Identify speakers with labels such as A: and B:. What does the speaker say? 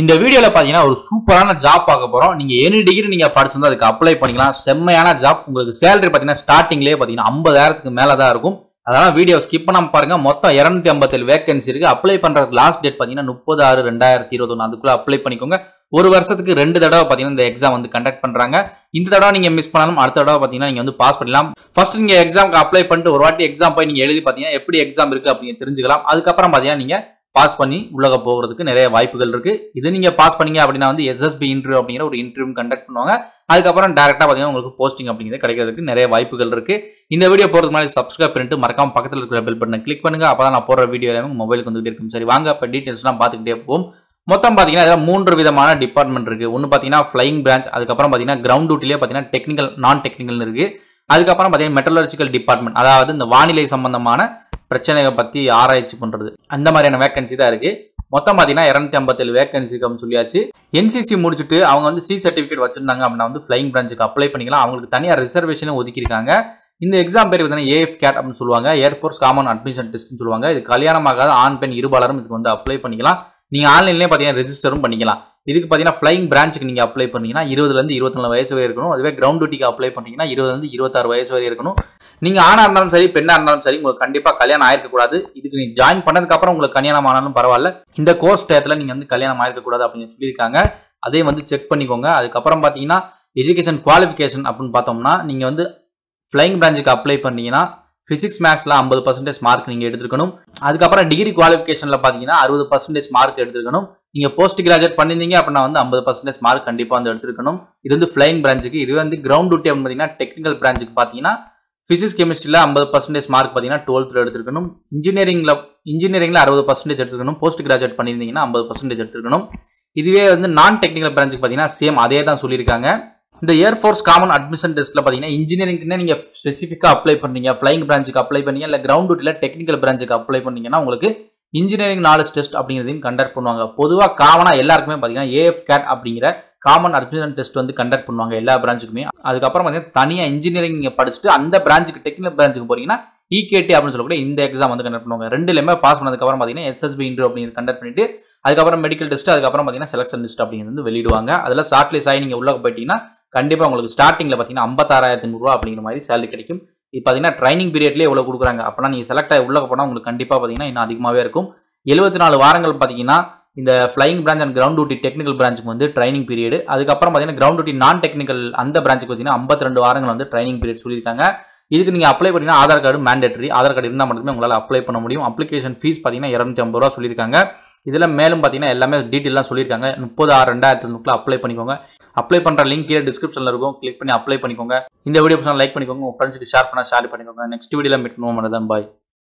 A: இந்த வீடியோவில் பார்த்தீங்கன்னா ஒரு சூப்பரான ஜாப் பார்க்க போகிறோம் நீங்கள் எனி டிகிரி நீங்கள் படிச்சிருந்தா அதுக்கு அப்ளை பண்ணிக்கலாம் செம்மையான ஜாப் உங்களுக்கு சேலரி பார்த்தீங்கன்னா ஸ்டார்டிங்லேயே பார்த்தீங்கன்னா ஐம்பதாயிரத்துக்கு மேலே தான் இருக்கும் அதனால் வீடியோ ஸ்கிப் பண்ணாம பாருங்கள் மொத்தம் இரநூத்தி ஐம்பத்தேழு வேகன்சி இருக்கு அப்ளை பண்ணுறதுக்கு லாஸ்ட் டேட் பார்த்தீங்கன்னா முப்பது ஆறு ரெண்டாயிரத்தி ஒன்று அதுக்குள்ளே அப்ளை பண்ணிக்கோங்க ஒரு வருஷத்துக்கு ரெண்டு தடவை பார்த்தீங்கன்னா இந்த எக்ஸாம் வந்து கண்டக்ட் பண்ணுறாங்க இந்த தடவை நீங்கள் மிஸ் பண்ணாலும் அடுத்த தடவை பார்த்தீங்கன்னா நீங்கள் வந்து பாஸ் பண்ணலாம் ஃபர்ஸ்ட் நீங்கள் எக்ஸாம்க்கு அப்ளை பண்ணிட்டு ஒரு வாட்டி எக்ஸாம் போய் நீங்கள் எழுதி பார்த்தீங்கன்னா எப்படி எக்ஸாம் இருக்குது அப்படின்னு தெரிஞ்சுக்கலாம் அதுக்கப்புறம் பார்த்தீங்கன்னா நீங்கள் பாஸ் பண்ணி உள்ளக போகிறதுக்கு நிறைய வாய்ப்புகள் இருக்கு இது நீங்க பாஸ் பண்ணீங்க அப்படின்னா வந்து எஸ்எஸ்பி இன்டர்வியூ அப்படிங்கிற ஒரு இன்டர்வியூ கண்டக்ட் பண்ணுவாங்க அதுக்கப்புறம் டேரக்டா பாத்தீங்கன்னா உங்களுக்கு போஸ்டிங் அப்படிங்கிறது கிடைக்கிறதுக்கு நிறைய வாய்ப்புகள் இருக்கு இந்த வீடியோ போறதுக்கு முன்னாடி சப்ஸ்கிரைப் பண்ணிட்டு மறக்காம பக்கத்தில் இருக்கிற பெல் பட்டனை கிளிக் பண்ணுங்க அப்பதான் நான் போற வீடியோ எல்லாமே மொபைலுக்கு வந்து இருக்கும் சரி வாங்க இப்போ டீட்டெயில்ஸ்லாம் பார்த்துக்கிட்டே போவோம் மொத்தம் பார்த்தீங்கன்னா மூன்று விதமான டிபார்ட்மெண்ட் இருக்குது ஒன்று பார்த்தீங்கன்னா ஃப்ளைங் பிரான்ச் அதுக்கப்புறம் பார்த்தீங்கன்னா கிரவுண்ட் டியூட்டிலே பார்த்தீங்கன்னா டெக்னிக்கல் நான் டெக்னிக்கல் இருக்குது அதுக்கப்புறம் பார்த்தீங்கன்னா மெட்டலர்ஜிக்கல் டிபார்ட்மெண்ட் அதாவது இந்த வானிலை சம்பந்தமான பிரச்சனைகளை பற்றி ஆராய்ச்சி பண்ணுறது அந்த மாதிரியான வேக்கன்சி தான் இருக்குது மொத்தம் பார்த்தீங்கன்னா இரநூத்தி ஐம்பத்தேழு வேக்கன்சிக்கு சொல்லியாச்சு என்சிசி முடிச்சுட்டு அவங்க வந்து சி சர்டிஃபிகேட் வச்சுருந்தாங்க அப்படின்னா வந்து ஃப்ளைங் பிரான்ச்சுக்கு அப்ளை பண்ணிக்கலாம் அவங்களுக்கு தனியாக ரிசர்வேஷனும் ஒதுக்கியிருக்காங்க இந்த எக்ஸாம் பேர் பார்த்தீங்கன்னா ஏஎஃப் கேட் அப்படின்னு சொல்லுவாங்க ஏர்ஃபோர்ஸ் காமன் அட்மிஷன் டெஸ்ட்னு சொல்லுவாங்க இது கல்யாணமாகாத ஆண் பெண் இருபாலரும் இதுக்கு வந்து அப்ளை பண்ணிக்கலாம் நீங்கள் ஆன்லைன்லேயே பார்த்தீங்கன்னா ரெஜிஸ்டரும் பண்ணிக்கலாம் இதுக்கு பார்த்தீங்கன்னா ஃப்ளைங் பிரான்ச்சுக்கு நீங்கள் அப்ளை பண்ணீங்கன்னா இருபதுலேருந்து இருபத்தி வயசு வரை இருக்கணும் அதுவே கிரவுண்ட் டியூட்டிக்கு அப்ளை பண்ணீங்கன்னா இருபதுலேருந்து இருபத்தாறு வயசு வரை இருக்கணும் நீங்கள் ஆணாக இருந்தாலும் சரி பெண்ணாக இருந்தாலும் சரி உங்களுக்கு கண்டிப்பாக கல்யாணம் ஆயிருக்கக்கூடாது இதுக்கு நீங்கள் ஜாயின் பண்ணதுக்கப்புறம் உங்களுக்கு கல்யாணம் ஆனாலும் பரவாயில்ல இந்த கோர்ஸ் டயத்தில் நீங்கள் வந்து கல்யாணம் ஆயிருக்கக்கூடாது அப்படின்னு சொல்லியிருக்காங்க அதே வந்து செக் பண்ணிக்கோங்க அதுக்கப்புறம் பார்த்தீங்கன்னா எஜுகேஷன் குவாலிஃபிகேஷன் அப்படின்னு பார்த்தோம்னா நீங்கள் வந்து ஃப்ளைங் பிரான்ச்சுக்கு அப்ளை பண்ணீங்கன்னா ஃபிசிக்ஸ் மேக்ஸ்ல ஐம்பது பர்சன்டேஜ் மார்க் நீங்கள் எடுத்துருக்கணும் அதுக்கப்புறம் டிகிரி குவாலிஃபிகேஷனில் பார்த்தீங்கன்னா அறுபது பர்சன்டேஜ் மார்க் எடுத்துருக்கணும் நீங்கள் போஸ்ட் கிராஜுவேட் பண்ணிருந்தீங்க அப்படின்னா வந்து ஐம்பது பர்சன்டேஜ் மார்க் கண்டிப்பாக வந்து எடுத்துருக்கணும் இது வந்து ஃப்ளைங் பிரான்ச்சுக்கு இது வந்து கிரவுண்ட் டியூட்டி அப்படின்னு பார்த்தீங்கன்னா டெக்னிக்கல் பிரான்ச்சுக்கு பார்த்தீங்கன்னா ஃபிசிக்ஸ் கெமிஸ்ட்ரியில் ஐம்பது பர்சன்டேஜ் மார்க் பார்த்தீங்கன்னா டுவெல்த்ல எடுத்துருக்கணும் இன்ஜினியரிங்ல இன்ஜினியரிங்கில் அறுபது பர்சன்டேஜ் எடுத்துக்கணும் போஸ்ட் கிராஜுவேட் பண்ணியிருந்தீங்கன்னா ஐம்பது பர்சன்டேஜ் எடுத்துருக்கணும் இதுவே வந்து நான் டெக்னிக்கல் பிரான்ச்சுக்கு பார்த்தீங்கன்னா சேம் அதே தான் சொல்லியிருக்காங்க இந்த ஏர்ஃபோர்ஸ் காமன் அட்மிஷன் டெஸ்ட்டில் பார்த்தீங்கன்னா இன்ஜினியரிங்னே நீங்கள் ஸ்பெசிஃபிக்காக அப்ளை பண்ணீங்க ஃப்ளைங் பிரான்ச்சுக்கு அப்ளை பண்ணி இல்லை கிரவுண்ட் டூட்டியில் டெக்னிக்கல் பிரான்ச்சுக்கு அப்ளை பண்ணீங்கன்னா உங்களுக்கு இன்ஜினியரிங் நாலேஜ் டெஸ்ட் அப்படிங்கிறதையும் கண்டக்ட் பண்ணுவாங்க பொதுவாக காமனாக எல்லாருக்குமே பார்த்தீங்கன்னா ஏஎஃப் கேட் அப்படிங்கிற காமன் அர்ஜுனன் டெஸ்ட் வந்து கண்டக்ட் பண்ணுவாங்க எல்லா பிரான்ச்சுக்குமே அதுக்கப்புறம் பார்த்தீங்கன்னா தனியாக இன்ஜினியரிங் நீங்கள் படிச்சுட்டு அந்த பிரான்ச்சுக்கு டெக்னிக்கல் பிரான்ச்சுக்கு போகிறீங்கன்னா இகேடி e அப்படின்னு சொல்லக்கூடிய இந்த எக்ஸாம் வந்து கண்டக்ட் பண்ணுவாங்க ரெண்டுலையுமே பாஸ் பண்ணதுக்கப்புறம் பார்த்தீங்கன்னா எஸ்எஸ்பி இன்ட்ரோ அப்படின்னு கண்டக்ட் பண்ணிட்டு அதுக்கப்புறம் மெடிக்கல் டெஸ்ட் அதுக்கப்புறம் பார்த்தீங்கன்னா செலக்ஷன் லிஸ்ட் அப்படிங்கிறது வந்து வெளியிடுவாங்க அதில் ஷார்ட் ஆகி நீங்கள் உள்ளே போயிட்டீங்கன்னா கண்டிப்பாக உங்களுக்கு ஸ்டார்டிங்கில் பார்த்தீங்கன்னா ஐம்பத்தாறாயிரத்தி நூறுரூவா அப்படிங்கிற மாதிரி சேலரி கிடைக்கும் இது பார்த்தீங்கன்னா ட்ரைனிங் பீரியட்லேயே இவ்வளோ கொடுக்குறாங்க அப்படின்னா நீங்கள் செலக்ட் ஆகி உள்ள போனால் உங்களுக்கு கண்டிப்பாக பார்த்தீங்கன்னா இன்னும் அதிகமாகவே இருக்கும் எழுபத்தி நாலு வாரங்கள் பார்த்தீங்கன்னா இந்த flying branch and ground duty technical பிரான்ச்சுக்கு வந்து ட்ரைனிங் பீரியடு அதுக்கப்புறம் பார்த்தீங்கன்னா கிரவுண்ட் டியூட்டி நான் டெக்னிக்கல் அந்த பிரான்ச்சுக்கு பார்த்தீங்கன்னா ஐம்பத்தி வாரங்கள் வந்து ட்ரைனிங் பீரியட் சொல்லியிருக்காங்க இதுக்கு நீங்கள் அப்ளை பண்ணிங்கன்னா Aadhaar card mandatory Aadhaar card இருந்தால் மட்டுமே உங்களால் அப்ளை பண்ண முடியும் அப்ளிகேஷன் ஃபீஸ் பார்த்தீங்கன்னா இரநூத்தி ஐம்பது ரூபா சொல்லியிருக்காங்க இதில் மேலும் பார்த்தீங்கன்னா எல்லாமே டீட்டெயிலாம் சொல்லியிருக்காங்க முப்பது ஆறு ரெண்டாயிரத்தி இருநூறுக்குள்ள அப்ளை பண்ணிக்கோங்க அப்ளை பண்ணுற லிங்க் கீழே டிஸ்கிரிப்ஷனில் இருக்கும் கிளிக் பண்ணி அப்ளை பண்ணிக்கோங்க இந்த வீடியோ லைக் பண்ணிக்கோங்க உங்கள் ஃப்ரெண்ட்ஸுக்கு ஷேர் பண்ணால் ஷேர் பண்ணிக்கோங்க நெக்ஸ்ட் வீடியோவில் மீட் பண்ணுவோம் தான் பாய்